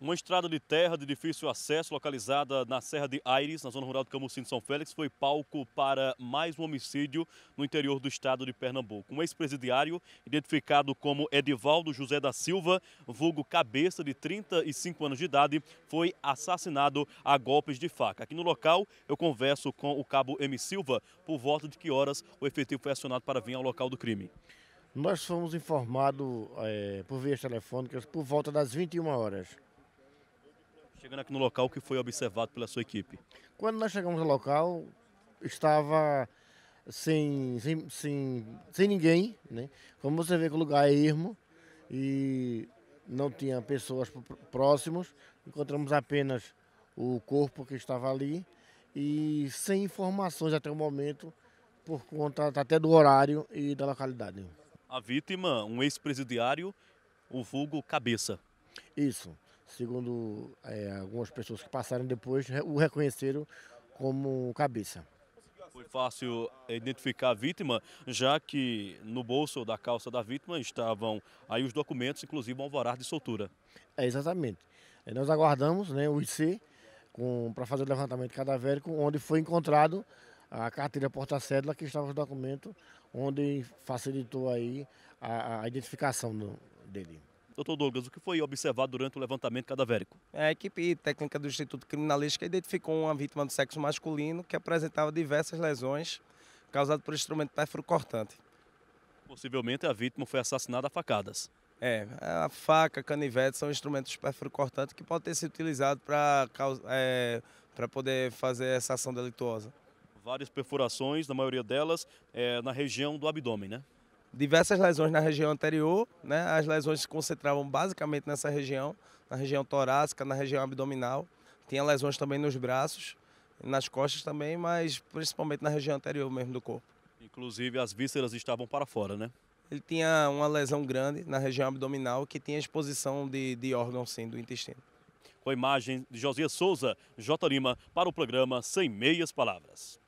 Uma estrada de terra de difícil acesso, localizada na Serra de Aires, na zona rural de Camocim de São Félix, foi palco para mais um homicídio no interior do estado de Pernambuco. Um ex-presidiário, identificado como Edivaldo José da Silva, vulgo cabeça de 35 anos de idade, foi assassinado a golpes de faca. Aqui no local, eu converso com o cabo M. Silva por volta de que horas o efetivo foi acionado para vir ao local do crime. Nós fomos informados é, por vias telefônicas por volta das 21 horas. Chegando aqui no local, o que foi observado pela sua equipe? Quando nós chegamos ao local, estava sem, sem, sem, sem ninguém, né? Como você vê que o lugar é ermo e não tinha pessoas próximos, encontramos apenas o corpo que estava ali e sem informações até o momento por conta até do horário e da localidade. A vítima, um ex-presidiário, o vulgo Cabeça. Isso segundo é, algumas pessoas que passaram depois, o reconheceram como cabeça. Foi fácil identificar a vítima, já que no bolso da calça da vítima estavam aí os documentos, inclusive um alvará de soltura. É, exatamente. É, nós aguardamos né, o IC para fazer o levantamento cadavérico, onde foi encontrado a carteira porta-cédula que estava os documentos, onde facilitou aí a, a identificação do, dele. Doutor Douglas, o que foi observado durante o levantamento cadavérico? É, a equipe técnica do Instituto Criminalística identificou uma vítima do sexo masculino que apresentava diversas lesões causadas por instrumento pérfuro cortante. Possivelmente a vítima foi assassinada a facadas. É, a faca, canivete são instrumentos pérfuro cortantes que podem ter sido utilizados para é, poder fazer essa ação delituosa. Várias perfurações, na maioria delas, é, na região do abdômen, né? diversas lesões na região anterior, né? As lesões se concentravam basicamente nessa região, na região torácica, na região abdominal. Tinha lesões também nos braços, nas costas também, mas principalmente na região anterior mesmo do corpo. Inclusive as vísceras estavam para fora, né? Ele tinha uma lesão grande na região abdominal que tinha exposição de, de órgãos sim, do intestino. Com a imagem de Josias Souza, J. Lima, para o programa Sem Meias Palavras.